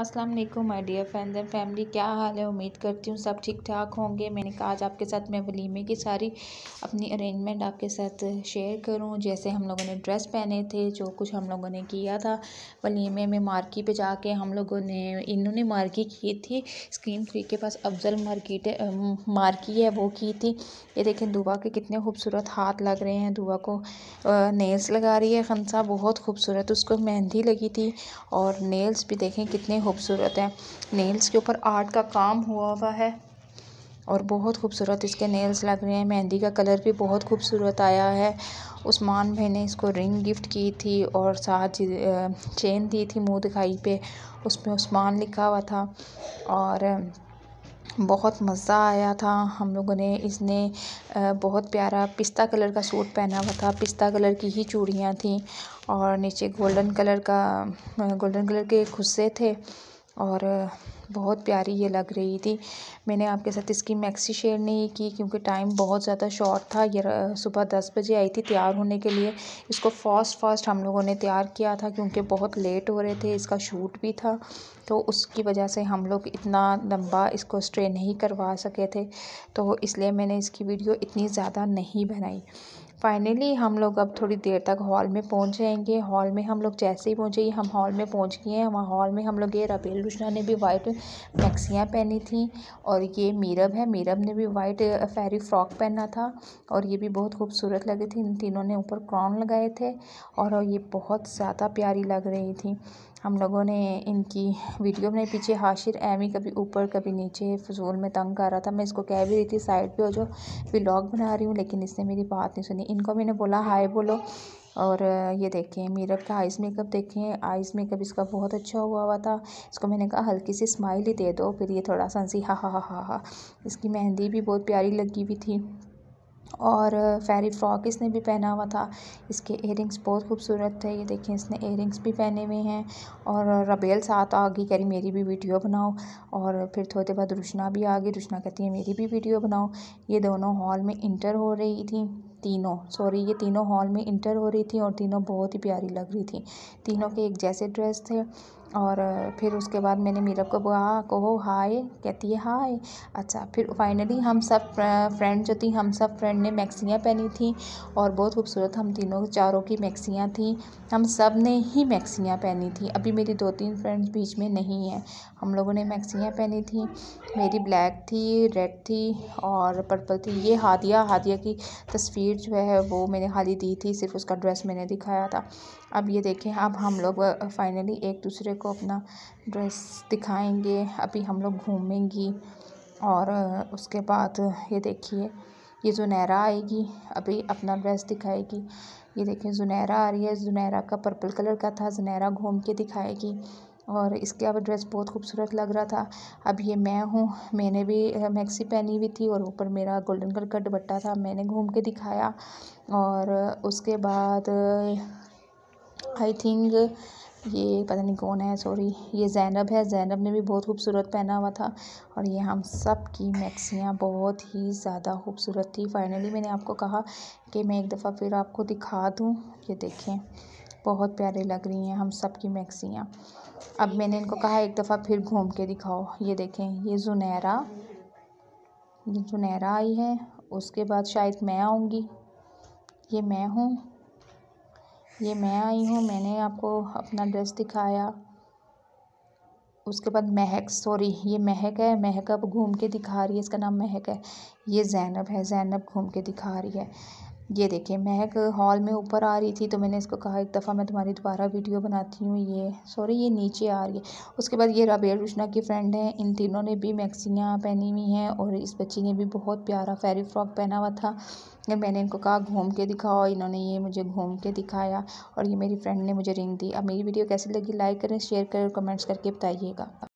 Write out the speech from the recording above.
अस्सलाम वालेकुम my dear friends and family क्या हाल है उम्मीद करती हूँ सब ठीक ठाक होंगे मैंने कहा आज आपके साथ मैं वलीमे की सारी अपनी अरेंजमेंट आपके साथ शेयर करूँ जैसे हम लोगों ने ड्रेस पहने थे जो कुछ हम लोगों ने किया था वलीमे में मार्की पे जाके हम लोगों ने इन्होंने मार्की की थी स्क्रीन थ्री के पास अफजल मार्किट मार्की है वो की थी ये देखें दुआ के कितने खूबसूरत हाथ लग रहे हैं दुआ को नेल्स लगा रही है खनसा बहुत खूबसूरत उसको मेहंदी लगी थी और नेल्स भी देखें कितने खूबसूरत हैं नेल्स के ऊपर आर्ट का काम हुआ हुआ है और बहुत खूबसूरत इसके नेल्स लग रहे हैं मेहंदी का कलर भी बहुत खूबसूरत आया है उस्मान भाई ने इसको रिंग गिफ्ट की थी और साथ चेन दी थी मुँह दिखाई पे उसमें उस्मान लिखा हुआ था और बहुत मज़ा आया था हम लोगों ने इसने बहुत प्यारा पिस्ता कलर का सूट पहना हुआ था पिस्ता कलर की ही चूड़ियाँ थीं और नीचे गोल्डन कलर का गोल्डन कलर के खुस्से थे और बहुत प्यारी ये लग रही थी मैंने आपके साथ इसकी मैक्सी शेयर नहीं की क्योंकि टाइम बहुत ज़्यादा शॉर्ट था ये सुबह दस बजे आई थी तैयार होने के लिए इसको फास्ट फास्ट हम लोगों ने तैयार किया था क्योंकि बहुत लेट हो रहे थे इसका शूट भी था तो उसकी वजह से हम लोग इतना लंबा इसको स्ट्रे नहीं करवा सके थे तो इसलिए मैंने इसकी वीडियो इतनी ज़्यादा नहीं बनाई फाइनली हम लोग अब थोड़ी देर तक हॉल में पहुंच जाएंगे हॉल में हम लोग जैसे ही पहुंचे हम हॉल में पहुंच गए हैं वहाँ हॉल में हम लोग ये रबेल रुशना ने भी वाइट मैक्सियाँ पहनी थी और ये मीरब है मीरब ने भी वाइट फेरी फ्रॉक पहना था और ये भी बहुत खूबसूरत लगी थी इन तीनों ने ऊपर क्रॉन लगाए थे और ये बहुत ज़्यादा प्यारी लग रही थी हम लोगों ने इनकी वीडियो बनाई पीछे हाशिर एमी कभी ऊपर कभी नीचे फजूल में तंग कर रहा था मैं इसको कह भी रही थी साइड पे हो जाओ व्लॉग बना रही हूँ लेकिन इसने मेरी बात नहीं सुनी इनको मैंने बोला हाय बोलो और ये देखें मीरब का आइज़ मेकअप देखें आइज़ मेकअप इसका बहुत अच्छा हुआ हुआ था इसको मैंने कहा हल्की सी स्माइल ही दे दो फिर ये थोड़ा सा हंसी हा हा हा हा हा इसकी मेहंदी भी बहुत प्यारी लगी हुई थी और फेरी फ्रॉक इसने भी पहना हुआ था इसके एयरिंग्स बहुत खूबसूरत थे ये देखें इसने एयरिंग्स भी पहने हुए हैं और रबेल साथ आ गई कह रही मेरी भी वीडियो बनाओ और फिर थोड़े बाद रुशना भी आ गई रुशना कहती है मेरी भी वीडियो बनाओ ये दोनों हॉल में इंटर हो रही थी तीनों सॉरी ये तीनों हॉल में इंटर हो रही थी और तीनों बहुत ही प्यारी लग रही थी तीनों के एक जैसे ड्रेस थे और फिर उसके बाद मैंने मीरब को बोला हाँ, कहो हाय कहती है हाय अच्छा फिर फाइनली हम सब फ्रेंड जो थी हम सब फ्रेंड ने मैक्सियाँ पहनी थी और बहुत खूबसूरत हम तीनों चारों की मैक्सियाँ थी हम सब ने ही मैक्सियाँ पहनी थी अभी मेरी दो तीन फ्रेंड्स बीच में नहीं हैं हम लोगों ने मैक्सियाँ पहनी थी मेरी ब्लैक थी रेड थी और पर्पल थी ये हादिया हादिया की तस्वीर जो है वो मैंने खाली दी थी सिर्फ उसका ड्रेस मैंने दिखाया था अब ये देखें अब हम लोग फाइनली एक दूसरे को अपना ड्रेस दिखाएंगे अभी हम लोग घूमेंगी और उसके बाद ये देखिए ये जुनैरा आएगी अभी अपना ड्रेस दिखाएगी ये देखिए जुनैरा आ रही है जुनैरा का पर्पल कलर का था जुनैरा घूम के दिखाएगी और इसके अब ड्रेस बहुत खूबसूरत लग रहा था अब ये मैं हूँ मैंने भी मैक्सी पहनी हुई थी और ऊपर मेरा गोल्डन कलर का दुपट्टा था मैंने घूम के दिखाया और उसके बाद आई थिंक ये पता नहीं कौन है सॉरी ये जैनब है जैनब ने भी बहुत खूबसूरत पहना हुआ था और ये हम सब की मैक्सियाँ बहुत ही ज़्यादा खूबसूरत थी फाइनली मैंने आपको कहा कि मैं एक दफ़ा फिर आपको दिखा दूँ ये देखें बहुत प्यारे लग रही हैं हम सब की मैक्सियाँ अब मैंने इनको कहा एक दफ़ा फिर घूम के दिखाओ ये देखें ये जुनैरा ये जुनैरा आई है उसके बाद शायद मैं आऊँगी ये मैं हूँ ये मैं आई हूँ मैंने आपको अपना ड्रेस दिखाया उसके बाद महक सॉरी ये महक है महक अब घूम के दिखा रही है इसका नाम महक है ये जैनब है जैनब घूम के दिखा रही है ये देखिए महक हॉल में ऊपर आ रही थी तो मैंने इसको कहा एक दफ़ा मैं तुम्हारी दोबारा वीडियो बनाती हूँ ये सॉरी ये नीचे आ रही है उसके बाद ये राबेल रुशना की फ्रेंड है इन तीनों ने भी मैक्सियाँ पहनी हुई हैं और इस बच्ची ने भी बहुत प्यारा फेरी फ्रॉक पहना हुआ था मैंने इनको कहा घूम के दिखाओ इन्होंने ये मुझे घूम के दिखाया और ये मेरी फ्रेंड ने मुझे रिंग दी अब मेरी वीडियो कैसी लगी लाइक करें शेयर करें कमेंट्स करके बताइएगा